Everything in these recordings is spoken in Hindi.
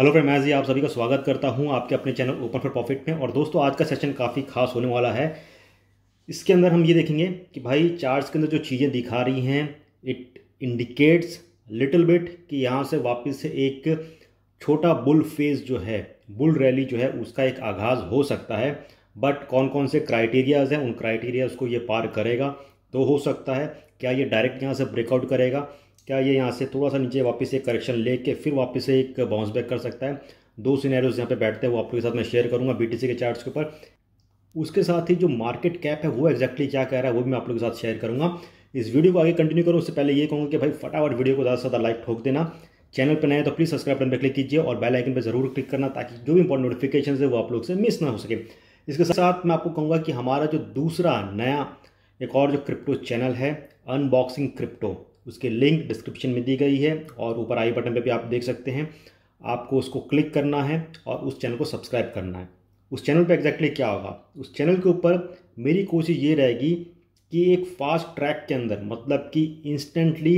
हेलो फ्रेंड मैं जी आप सभी का स्वागत करता हूं आपके अपने चैनल ओपन फॉर प्रॉफिट में और दोस्तों आज का सेशन काफ़ी खास होने वाला है इसके अंदर हम ये देखेंगे कि भाई चार्ट्स के अंदर जो चीज़ें दिखा रही हैं इट इंडिकेट्स लिटिल बिट कि यहाँ से वापस से एक छोटा बुल फेज जो है बुल रैली जो है उसका एक आगाज़ हो सकता है बट कौन कौन से क्राइटेरियाज़ हैं उन क्राइटेरियाज़ को ये पार करेगा तो हो सकता है क्या ये डायरेक्ट यहाँ से ब्रेकआउट करेगा क्या ये यहाँ से थोड़ा सा नीचे वापस एक करेक्शन लेके फिर वापस से एक बाउंस बैक कर सकता है दो सिनेरियोज यहाँ पे बैठते हैं वो आप लोग के साथ मैं शेयर करूँगा बी के चार्ट्स के ऊपर उसके साथ ही जो मार्केट कैप है वो एक्जैक्टली क्या कह रहा है वो भी मैं आप लोगों के साथ शेयर करूँगा इस वीडियो को आगे कंटिन्यू करूँ उससे पहले ये कहूँगा कि भाई फटाफट वीडियो को ज़्यादा से ज़्यादा लाइक ठोक देना चैनल पर नए तो प्लीज़ सब्सक्राइब बटन पर क्लिक कीजिए और बेल आइकन पर जरूर क्लिक करना ताकि जो भी इंपॉर्टेंट नोटिफिकेशन है वो आप लोग से मिस ना हो सके इसके साथ मैं आपको कहूँगा कि हमारा जो दूसरा नया एक और जो क्रिप्टो चैनल है अनबॉक्सिंग क्रिप्टो उसके लिंक डिस्क्रिप्शन में दी गई है और ऊपर आई बटन पे भी आप देख सकते हैं आपको उसको क्लिक करना है और उस चैनल को सब्सक्राइब करना है उस चैनल पे एग्जैक्टली क्या होगा उस चैनल के ऊपर मेरी कोशिश ये रहेगी कि एक फास्ट ट्रैक के अंदर मतलब कि इंस्टेंटली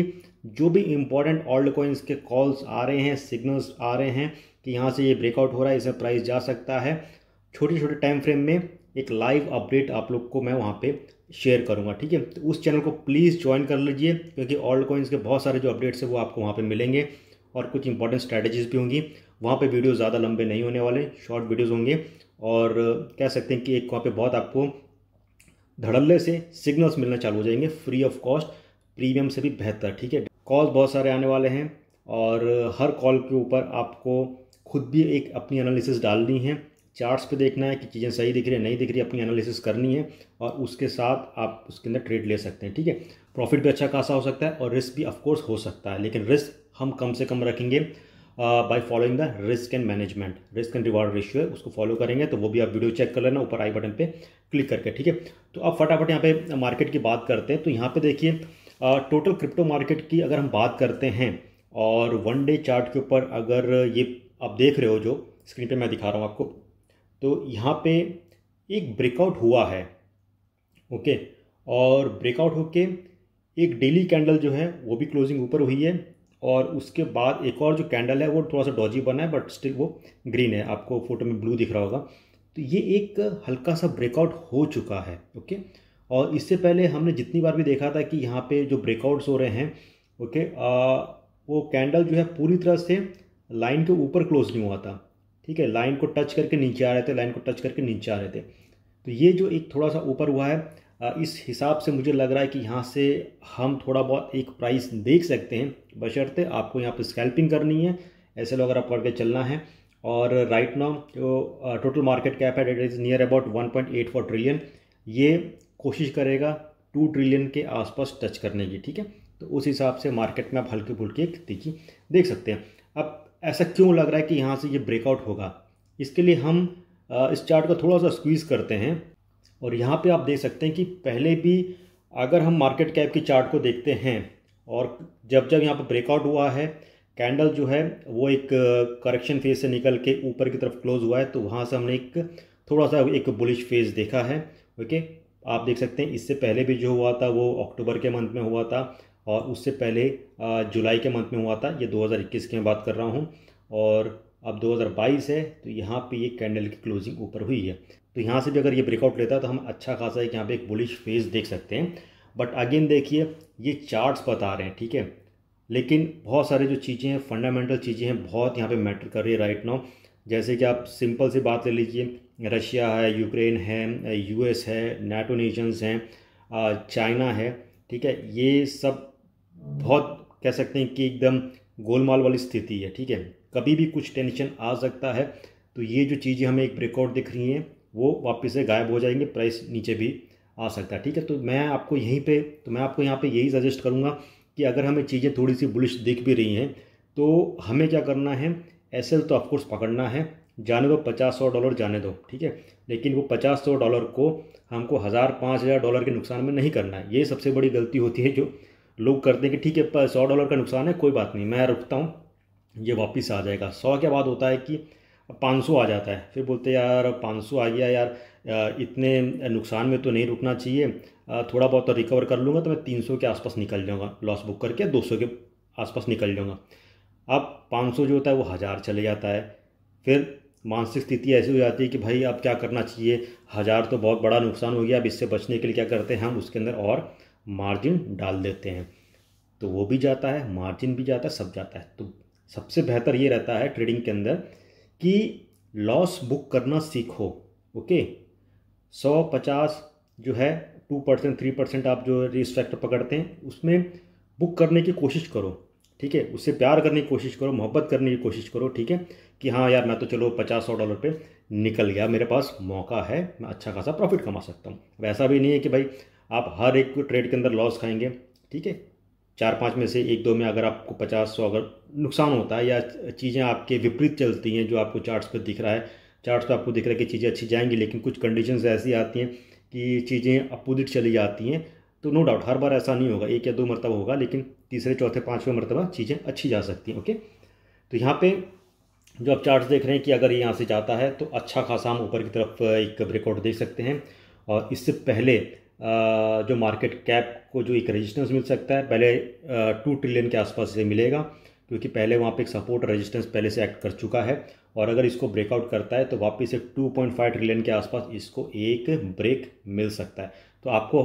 जो भी इम्पोर्टेंट ऑल्ड कॉइन्स के कॉल्स आ रहे हैं सिग्नल्स आ रहे हैं कि यहाँ से ये ब्रेकआउट हो रहा है इसमें प्राइस जा सकता है छोटे छोटे टाइम फ्रेम में एक लाइव अपडेट आप लोग को मैं वहाँ पे शेयर करूँगा ठीक है तो उस चैनल को प्लीज़ ज्वाइन कर लीजिए क्योंकि ऑल्ड कॉइन्स के बहुत सारे जो अपडेट्स हैं वो आपको वहाँ पर मिलेंगे और कुछ इंपॉर्टेंट स्ट्रैटेजीज भी होंगी वहाँ पे वीडियो ज़्यादा लंबे नहीं होने वाले शॉर्ट वीडियोज़ होंगे और कह सकते हैं कि एक वहाँ पर बहुत आपको धड़ल्ले से सिग्नल्स मिलना चालू हो जाएंगे फ्री ऑफ कॉस्ट प्रीमियम से भी बेहतर ठीक है कॉल बहुत सारे आने वाले हैं और हर कॉल के ऊपर आपको खुद भी एक अपनी एनालिसिस डालनी है चार्ट्स पे देखना है कि चीज़ें सही दिख रही है नहीं दिख रही अपनी एनालिसिस करनी है और उसके साथ आप उसके अंदर ट्रेड ले सकते हैं ठीक है प्रॉफिट भी अच्छा खासा हो सकता है और रिस्क भी ऑफकोर्स हो सकता है लेकिन रिस्क हम कम से कम रखेंगे by following the risk and management risk and reward ratio है उसको फॉलो करेंगे तो वो भी आप वीडियो चेक कर लेना ऊपर आई बटन पर क्लिक करके ठीक है तो अब फटाफट यहाँ पर मार्केट की बात करते हैं तो यहाँ पर देखिए टोटल क्रिप्टो मार्केट की अगर हम बात करते हैं और वन डे चार्ट के ऊपर अगर ये आप देख रहे हो जो स्क्रीन पर मैं दिखा रहा हूँ आपको तो यहाँ पे एक ब्रेकआउट हुआ है ओके और ब्रेकआउट होके एक डेली कैंडल जो है वो भी क्लोजिंग ऊपर हुई है और उसके बाद एक और जो कैंडल है वो थोड़ा सा डॉजी बना है बट स्टिल वो ग्रीन है आपको फोटो में ब्लू दिख रहा होगा तो ये एक हल्का सा ब्रेकआउट हो चुका है ओके और इससे पहले हमने जितनी बार भी देखा था कि यहाँ पे जो ब्रेकआउट्स हो रहे हैं ओके आ, वो कैंडल जो है पूरी तरह से लाइन के ऊपर क्लोज नहीं हुआ था ठीक है लाइन को टच करके नीचे आ रहे थे लाइन को टच करके नीचे आ रहे थे तो ये जो एक थोड़ा सा ऊपर हुआ है इस हिसाब से मुझे लग रहा है कि यहाँ से हम थोड़ा बहुत एक प्राइस देख सकते हैं बशर्ते आपको यहाँ पर स्कैल्पिंग करनी है ऐसे लोग अगर आप करके चलना है और राइट नाउ जो टोटल मार्केट कैप है that is near about 1.84 trillion ये कोशिश करेगा टू ट्रिलियन के आसपास टच करने की ठीक है तो उस हिसाब से मार्केट में आप हल्की फुल्की एक तेजी देख सकते हैं अब ऐसा क्यों लग रहा है कि यहाँ से ये ब्रेकआउट होगा इसके लिए हम इस चार्ट को थोड़ा सा स्क्वीज़ करते हैं और यहाँ पे आप देख सकते हैं कि पहले भी अगर हम मार्केट कैप की चार्ट को देखते हैं और जब जब यहाँ पर ब्रेकआउट हुआ है कैंडल जो है वो एक करेक्शन फेज से निकल के ऊपर की तरफ क्लोज हुआ है तो वहाँ से हमने एक थोड़ा सा एक बुलिश फेज देखा है ओके आप देख सकते हैं इससे पहले भी जो हुआ था वो अक्टूबर के मंथ में हुआ था और उससे पहले जुलाई के मंथ में हुआ था ये 2021 की मैं बात कर रहा हूँ और अब 2022 है तो यहाँ पे ये कैंडल की क्लोजिंग ऊपर हुई है तो यहाँ से भी अगर ये ब्रेकआउट लेता है तो हम अच्छा खासा एक यहाँ पे एक बुलिश फेज देख सकते हैं बट अगेन देखिए ये चार्ट्स बता रहे हैं ठीक है लेकिन बहुत सारे जो चीज़ें हैं फंडामेंटल चीज़ें हैं बहुत यहाँ पर मैटर कर रही है राइट नाउ जैसे कि आप सिंपल सी बात ले लीजिए रशिया है यूक्रेन है यूएस है नेटो नेशंस हैं चाइना है ठीक है ये सब बहुत कह सकते हैं कि एकदम गोलमाल वाली स्थिति है ठीक है कभी भी कुछ टेंशन आ सकता है तो ये जो चीज़ें हमें एक ब्रेकआउट दिख रही हैं वो वापस से गायब हो जाएंगे प्राइस नीचे भी आ सकता है ठीक है तो मैं आपको यहीं पे तो मैं आपको यहाँ पे यही सजेस्ट करूँगा कि अगर हमें चीज़ें थोड़ी सी बुलिश दिख भी रही हैं तो हमें क्या करना है एस तो ऑफकोर्स पकड़ना है जाने दो पचास सौ डॉलर जाने दो ठीक है लेकिन वो पचास सौ डॉलर को हमको हज़ार पाँच हज़ार डॉलर के नुकसान में नहीं करना है ये सबसे बड़ी गलती होती है जो लोग करते हैं कि ठीक है सौ डॉलर का नुकसान है कोई बात नहीं मैं रुकता हूँ ये वापस आ जाएगा सौ के बाद होता है कि पाँच सौ आ जाता है फिर बोलते यार पाँच सौ आ गया यार इतने नुकसान में तो नहीं रुकना चाहिए थोड़ा बहुत तो रिकवर कर लूँगा तो मैं तीन सौ के आसपास निकल जाऊँगा लॉस बुक करके दो सौ के आसपास निकल जाऊँगा अब पाँच सौ जो होता है वो हज़ार चले जाता है फिर मानसिक स्थिति ऐसी हो जाती है कि भाई अब क्या करना चाहिए हज़ार तो बहुत बड़ा नुकसान हो गया अब इससे बचने के लिए क्या करते हैं हम उसके अंदर और मार्जिन डाल देते हैं तो वो भी जाता है मार्जिन भी जाता है सब जाता है तो सबसे बेहतर ये रहता है ट्रेडिंग के अंदर कि लॉस बुक करना सीखो ओके सौ पचास जो है टू परसेंट थ्री परसेंट आप जो रिस्ट्रैक्टर पकड़ते हैं उसमें बुक करने की कोशिश करो ठीक है उससे प्यार करने की कोशिश करो मोहब्बत करने की कोशिश करो ठीक है कि हाँ यार मैं तो चलो पचास सौ डॉलर पे निकल गया मेरे पास मौका है मैं अच्छा खासा प्रॉफिट कमा सकता हूँ वैसा भी नहीं है कि भाई आप हर एक ट्रेड के अंदर लॉस खाएंगे ठीक है चार पाँच में से एक दो में अगर आपको पचास सौ अगर नुकसान होता है या चीज़ें आपके विपरीत चलती हैं जो आपको चार्ट्स पर दिख रहा है चार्ट्स पर आपको दिख रहा है कि चीज़ें अच्छी जाएंगी लेकिन कुछ कंडीशंस ऐसी आती हैं कि चीज़ें अपोजिट चली जाती हैं तो नो डाउट हर बार ऐसा नहीं होगा एक या दो मरतब होगा लेकिन तीसरे चौथे पाँचवें मरतबा चीज़ें अच्छी जा सकती हैं ओके तो यहाँ पर जो आप चार्ट देख रहे हैं कि अगर ये यहाँ से जाता है तो अच्छा खासा हम ऊपर की तरफ एक ब्रेकआउट देख सकते हैं और इससे पहले जो मार्केट कैप को जो एक रेजिस्टेंस मिल सकता है पहले टू ट्रिलियन के आसपास से मिलेगा क्योंकि पहले वहाँ पे एक सपोर्ट रेजिस्टेंस पहले से एक्ट कर चुका है और अगर इसको ब्रेकआउट करता है तो वापस एक 2.5 ट्रिलियन के आसपास इसको एक ब्रेक मिल सकता है तो आपको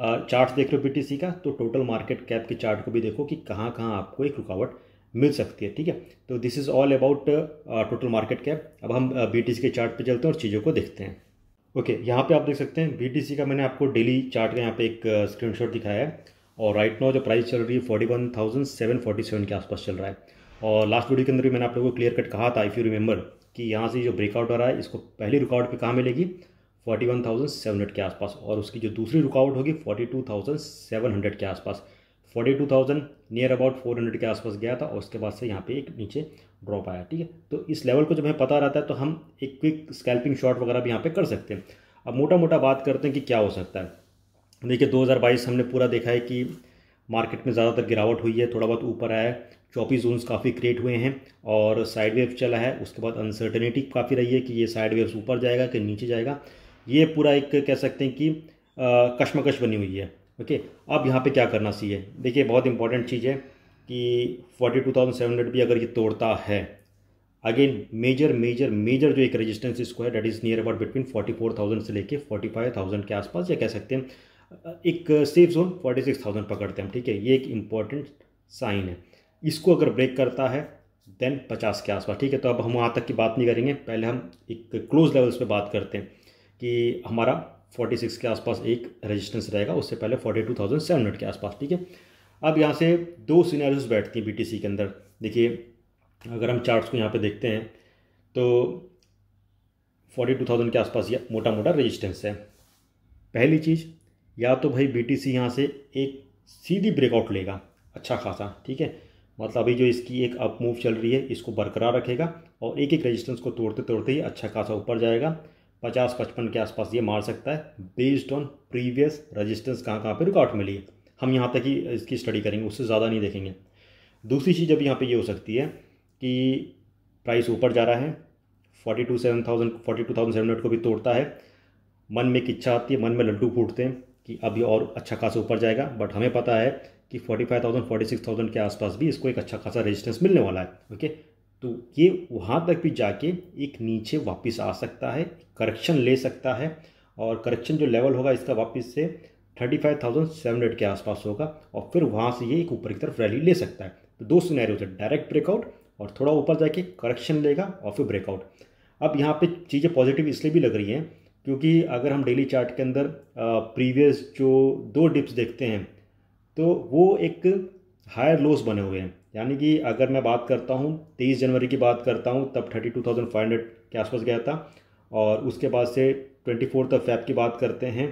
चार्ट देख रहे हो बी का तो टोटल मार्केट कैप के चार्ट को भी देखो कि कहाँ कहाँ आपको एक रुकावट मिल सकती है ठीक है तो this is all about total market cap अब हम बी के चार्ट पे चलते हैं और चीज़ों को देखते हैं ओके okay, यहाँ पे आप देख सकते हैं बी का मैंने आपको डेली चार्ट का यहाँ पे एक स्क्रीनशॉट दिखाया है और राइट नाउ जो प्राइस चल रही है forty one thousand seven forty seven के आसपास चल रहा है और लास्ट वीडियो के अंदर भी मैंने आप लोगों को क्लियर कट कहा था इफ़ यू रिमेंबर कि यहाँ से जो ब्रेकआउट हो रहा है इसको पहली रुकावट पर कहाँ मिलेगी forty one thousand seven hundred के आसपास और उसकी जो दूसरी रुकावट होगी forty two thousand seven hundred के आसपास forty two thousand near about four hundred के आसपास गया था और उसके बाद से यहाँ पे एक नीचे ड्रॉप आया ठीक है तो इस लेवल को जब हमें पता रहता है तो हम एक क्विक स्कैल्पिंग शॉट वगैरह भी यहाँ पे कर सकते हैं अब मोटा मोटा बात करते हैं कि क्या हो सकता है देखिए बाईस हमने पूरा देखा है कि मार्केट में ज़्यादातर गिरावट हुई है थोड़ा बहुत ऊपर आया है चौपी जोन्स काफ़ी क्रिएट हुए हैं और साइड वेव चला है उसके बाद अनसर्टेनिटी काफ़ी रही है कि ये साइड वेव्स ऊपर जाएगा कि नीचे जाएगा ये पूरा एक कह सकते हैं कि कश्मकश बनी हुई है ओके अब यहाँ पे क्या करना चाहिए देखिए बहुत इंपॉर्टेंट चीज़ है कि forty two thousand seven hundred भी अगर ये तोड़ता है अगेन मेजर मेजर मेजर जो एक रेजिस्टेंस इसको है that is near about between forty four thousand से लेके फोर्टी फाइव थाउजेंड के आसपास या कह सकते हैं एक safe zone forty six thousand पकड़ते हैं ठीक है ये एक इम्पॉर्टेंट साइन है इसको अगर ब्रेक करता है देन पचास के आसपास ठीक है तो अब हम वहाँ तक की बात नहीं करेंगे पहले हम एक क्लोज लेवल्स पे बात करते हैं कि हमारा 46 के आसपास एक रेजिस्टेंस रहेगा उससे पहले 42,700 के आसपास ठीक है अब यहाँ से दो सीनारियोज बैठती हैं बीटीसी के अंदर देखिए अगर हम चार्ट्स को यहाँ पे देखते हैं तो 42,000 के आसपास ये मोटा मोटा रेजिस्टेंस है पहली चीज़ या तो भाई बी टी सी यहाँ से एक सीधी ब्रेकआउट लेगा अच्छा खासा ठीक है मतलब अभी जो इसकी एक अप मूव चल रही है इसको बरकरार रखेगा और एक एक रेजिस्टेंस को तोड़ते तोड़ते ही अच्छा खासा ऊपर जाएगा पचास पचपन के आसपास ये मार सकता है बेस्ड ऑन प्रीवियस रजिस्टेंस कहाँ कहाँ पर रिकॉर्ड मिली है हम यहाँ तक ही इसकी स्टडी करेंगे उससे ज़्यादा नहीं देखेंगे दूसरी चीज़ अब यहाँ पे ये हो सकती है कि प्राइस ऊपर जा रहा है forty two seven thousand forty two thousand seven hundred को भी तोड़ता है मन में एक इच्छा आती है मन में लड्डू फूटते हैं कि अब ये और अच्छा खासा ऊपर जाएगा बट हमें पता है कि forty five thousand forty six thousand के आसपास भी इसको एक अच्छा खासा रेजिस्टेंस मिलने वाला है ओके तो ये वहाँ तक भी जाके एक नीचे वापस आ सकता है करेक्शन ले सकता है और करेक्शन जो लेवल होगा इसका वापस से thirty five thousand seven hundred के आसपास होगा और फिर वहाँ से ये एक ऊपर की तरफ रैली ले सकता है तो दो होते हैं डायरेक्ट ब्रेकआउट और थोड़ा ऊपर जाके करेक्शन लेगा और फिर ब्रेकआउट अब यहाँ पर चीज़ें पॉजिटिव इसलिए भी लग रही हैं क्योंकि अगर हम डेली चार्ट के अंदर प्रीवियस जो दो डिप्स देखते हैं तो वो एक हायर लोस बने हुए हैं यानी कि अगर मैं बात करता हूँ तेईस जनवरी की बात करता हूँ तब thirty two thousand five hundred के आसपास गया था और उसके बाद से ट्वेंटी फोर्थ फैब की बात करते हैं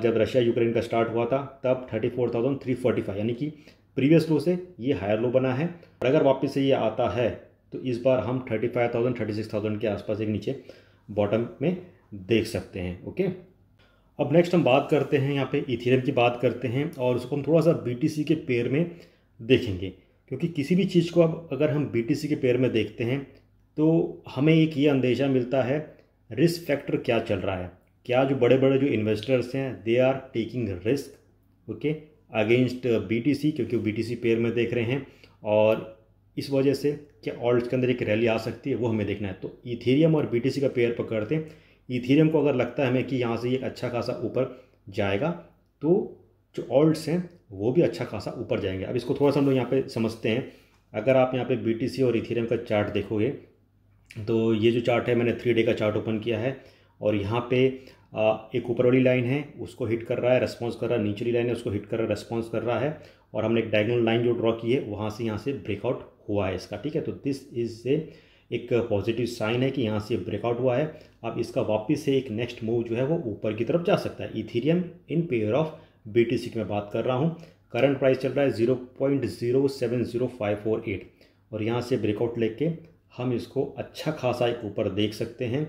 जब रशिया यूक्रेन का स्टार्ट हुआ था तब thirty four thousand three forty five यानी कि प्रीवियस लो से ये हायर लो बना है और अगर वापस से ये आता है तो इस बार हम thirty five thousand thirty six thousand के आसपास एक नीचे बॉटम में देख सकते हैं ओके अब नेक्स्ट हम बात करते हैं यहाँ पे इथेरियम की बात करते हैं और उसको हम थोड़ा सा सी के पेयर में देखेंगे क्योंकि किसी भी चीज़ को अब अगर हम बी के पेयर में देखते हैं तो हमें एक ये अंदेशा मिलता है रिस्क फैक्टर क्या चल रहा है क्या जो बड़े बड़े जो इन्वेस्टर्स हैं they are taking risk okay against B क्योंकि वो बी पेयर में देख रहे हैं और इस वजह से क्या ऑल्ट के अंदर एक रैली आ सकती है वो हमें देखना है तो इथेरियम और बी का पेयर पकड़ते हैं इथेरियम को अगर लगता है हमें कि यहाँ से ये अच्छा खासा ऊपर जाएगा तो जो ऑल्ट्स हैं वो भी अच्छा खासा ऊपर जाएंगे अब इसको थोड़ा सा हम लोग यहाँ पे समझते हैं अगर आप यहाँ पे बी और इथेरियम का चार्ट देखोगे तो ये जो चार्ट है मैंने थ्री डे का चार्ट ओपन किया है और यहाँ पे एक ऊपर वाली लाइन है उसको हिट कर रहा है रेस्पॉन्स कर रहा है नीचे लाइन है उसको हिट कर रहा है रेस्पॉन्स कर रहा है और हमने एक डायगनल लाइन जो ड्रॉ की है वहाँ से यहाँ से ब्रेकआउट हुआ है इसका ठीक है तो दिस इज ए एक पॉजिटिव साइन है कि यहाँ से ब्रेकआउट हुआ है अब इसका वापस से एक नेक्स्ट मूव जो है वो ऊपर की तरफ जा सकता है Ethereum in pair of B की मैं बात कर रहा हूँ करंट प्राइस चल रहा है zero point zero seven zero five four eight और यहाँ से ब्रेकआउट लेके हम इसको अच्छा खासा एक ऊपर देख सकते हैं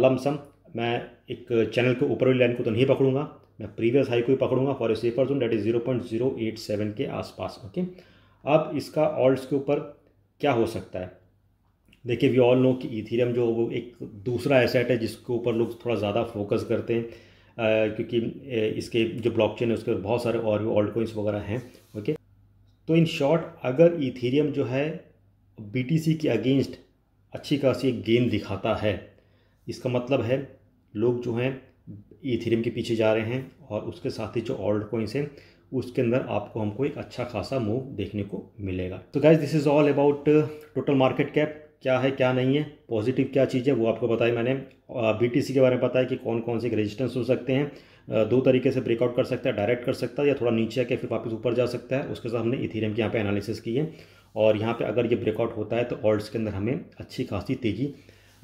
लमसम मैं एक चैनल के ऊपर वाली लाइन को तो नहीं पकड़ूंगा मैं प्रीवियस हाई को ही पकड़ूंगा for a safer zone that is zero point zero eight seven के आसपास ओके अब इसका ऑल्ट के ऊपर क्या हो सकता है देखिए वी ऑल नो कि इथीरियम जो वो एक दूसरा एसेट है जिसके ऊपर लोग थोड़ा ज़्यादा फोकस करते हैं क्योंकि इसके जो ब्लॉकचेन है उसके बहुत सारे और भी ऑल्ड कोइंस वगैरह हैं ओके तो इन शॉर्ट अगर इथेरियम जो है बीटीसी के अगेंस्ट अच्छी खासी एक गेंद दिखाता है इसका मतलब है लोग जो हैं इथेरियम के पीछे जा रहे हैं और उसके साथ ही जो ऑल्ड कोइंस हैं उसके अंदर आपको हमको एक अच्छा खासा मूव देखने को मिलेगा तो guys this is all about total market cap क्या है क्या नहीं है पॉजिटिव क्या चीज़ है वो आपको बताया मैंने बीटीसी के बारे में बताया कि कौन कौन से रेजिस्टेंस हो सकते हैं दो तरीके से ब्रेकआउट कर सकता है डायरेक्ट कर सकता है या थोड़ा नीचे आके फिर वापस ऊपर जा सकता है उसके साथ हमने इथीरियम के यहाँ पे एनालिसिस की है और यहाँ पे अगर ये ब्रेकआउट होता है तो ऑल्ट्स के अंदर हमें अच्छी खासी तेज़ी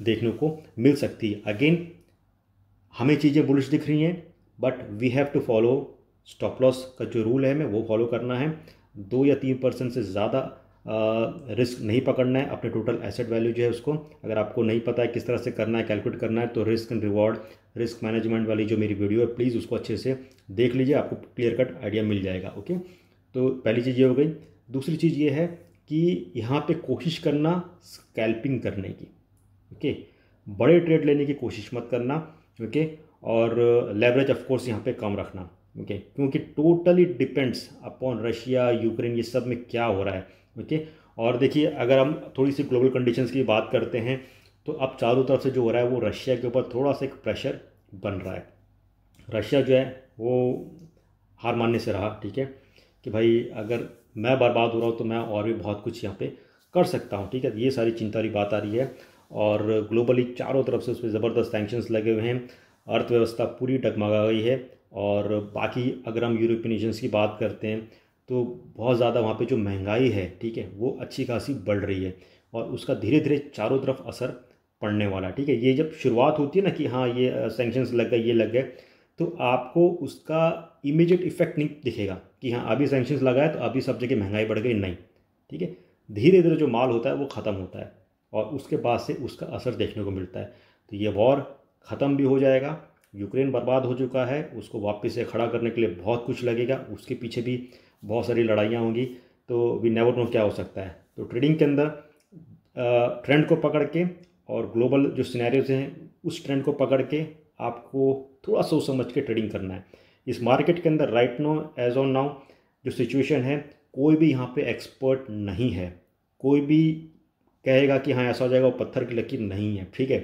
देखने को मिल सकती है अगेन हमें चीज़ें बुलिश दिख रही हैं but we have to follow stop loss का जो रूल है हमें वो फॉलो करना है दो या तीन परसेंट से ज़्यादा रिस्क नहीं पकड़ना है अपने टोटल एसेट वैल्यू जो है उसको अगर आपको नहीं पता है किस तरह से करना है कैलकुलेट करना है तो risk and reward risk management वाली जो मेरी वीडियो है प्लीज़ उसको अच्छे से देख लीजिए आपको क्लियर कट आइडिया मिल जाएगा ओके तो पहली चीज़ ये हो गई दूसरी चीज़ ये है कि यहाँ पर कोशिश करना स्कैल्पिंग करने की ओके बड़े ट्रेड लेने की कोशिश मत करना ओके और लेवरेज ऑफकोर्स यहाँ पर कम रखना ओके क्योंकि totally depends upon Russia Ukraine ये सब में क्या हो रहा है ओके और देखिए अगर हम थोड़ी सी ग्लोबल कंडीशंस की बात करते हैं तो अब चारों तरफ से जो हो रहा है वो रशिया के ऊपर थोड़ा सा एक प्रेशर बन रहा है रशिया जो है वो हार मानने से रहा ठीक है कि भाई अगर मैं बर्बाद हो रहा हूँ तो मैं और भी बहुत कुछ यहाँ पे कर सकता हूँ ठीक है ये सारी चिंता की बात आ रही है और ग्लोबली चारों तरफ से उस पर ज़बरदस्त सेंक्शंस लगे हुए हैं अर्थव्यवस्था पूरी डगमगा गई है और बाकी अगर हम यूरोपियन नेशंस की बात करते हैं तो बहुत ज़्यादा वहाँ पे जो महंगाई है ठीक है वो अच्छी खासी बढ़ रही है और उसका धीरे धीरे चारों तरफ असर पड़ने वाला ठीक है ये जब शुरुआत होती है ना कि हाँ ये सेंक्शंस लग गए ये लग गए तो आपको उसका इमीजिएट इफेक्ट नहीं दिखेगा कि हाँ अभी सेंक्शंस लगाए तो अभी सब जगह महंगाई बढ़ गई नहीं ठीक है धीरे धीरे जो माल होता है वो ख़त्म होता है और उसके बाद से उसका असर देखने को मिलता है तो ये वॉर ख़त्म भी हो जाएगा यूक्रेन बर्बाद हो चुका है उसको वापस से खड़ा करने के लिए बहुत कुछ लगेगा उसके पीछे भी बहुत सारी लड़ाइयाँ होंगी तो वी नेवर नो क्या हो सकता है तो ट्रेडिंग के अंदर ट्रेंड को पकड़ के और ग्लोबल जो सिनेरियोज हैं उस ट्रेंड को पकड़ के आपको थोड़ा सोच समझ के ट्रेडिंग करना है इस मार्केट के अंदर right no as on now जो सिचुएशन है कोई भी यहाँ पे एक्सपर्ट नहीं है कोई भी कहेगा कि हाँ ऐसा हो जाएगा वो पत्थर की लकीर नहीं है ठीक है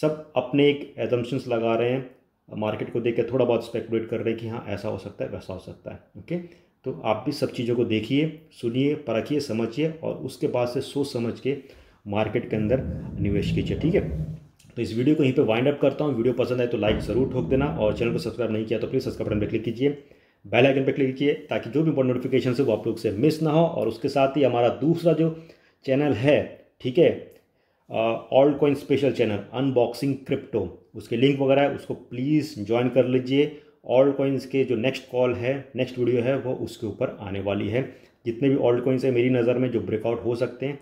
सब अपने एक एजम्पन्स लगा रहे हैं मार्केट को देख के थोड़ा बहुत स्पेकुलेट कर रहे हैं कि हाँ ऐसा हो सकता है वैसा हो सकता है ओके तो आप भी सब चीज़ों को देखिए सुनिए परखिए समझिए और उसके बाद से सोच समझ के मार्केट के अंदर निवेश कीजिए ठीक है तो इस वीडियो को यहीं पे वाइंड अप करता हूँ वीडियो पसंद आए तो लाइक ज़रूर ठोक देना और चैनल को सब्सक्राइब नहीं किया तो प्लीज़ सब्सक्राइब बटन पर क्लिक कीजिए बेल आइकन पर क्लिक कीजिए ताकि जो भी इंपॉर्टेंट नोटिफिकेशन है वो आप लोग से मिस ना हो और उसके साथ ही हमारा दूसरा जो चैनल है ठीक है old coin special channel unboxing crypto उसके लिंक वगैरह है उसको प्लीज़ ज्वाइन कर लीजिए ऑल्ड कॉइन्स के जो नेक्स्ट कॉल है नेक्स्ट वीडियो है वो उसके ऊपर आने वाली है जितने भी ऑल्ड कॉइन्स है मेरी नज़र में जो ब्रेकआउट हो सकते हैं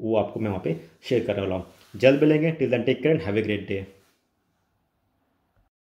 वो आपको मैं वहाँ पे शेयर कर रहा हूँ जल्द मिलेंगे till then take care and have a great day